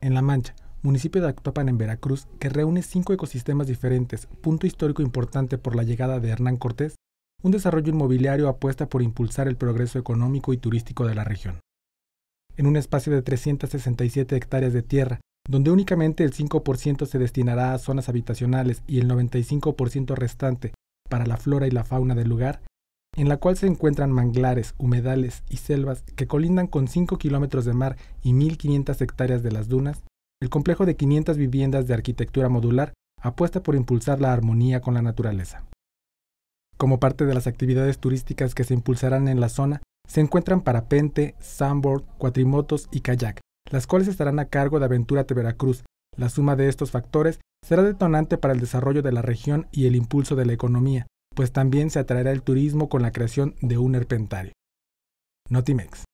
en La Mancha, municipio de Actopan en Veracruz, que reúne cinco ecosistemas diferentes, punto histórico importante por la llegada de Hernán Cortés, un desarrollo inmobiliario apuesta por impulsar el progreso económico y turístico de la región. En un espacio de 367 hectáreas de tierra, donde únicamente el 5% se destinará a zonas habitacionales y el 95% restante para la flora y la fauna del lugar, en la cual se encuentran manglares, humedales y selvas que colindan con 5 kilómetros de mar y 1.500 hectáreas de las dunas, el complejo de 500 viviendas de arquitectura modular apuesta por impulsar la armonía con la naturaleza. Como parte de las actividades turísticas que se impulsarán en la zona, se encuentran parapente, sandboard, cuatrimotos y kayak, las cuales estarán a cargo de Aventura de Veracruz. La suma de estos factores será detonante para el desarrollo de la región y el impulso de la economía, pues también se atraerá el turismo con la creación de un herpentario. Notimex.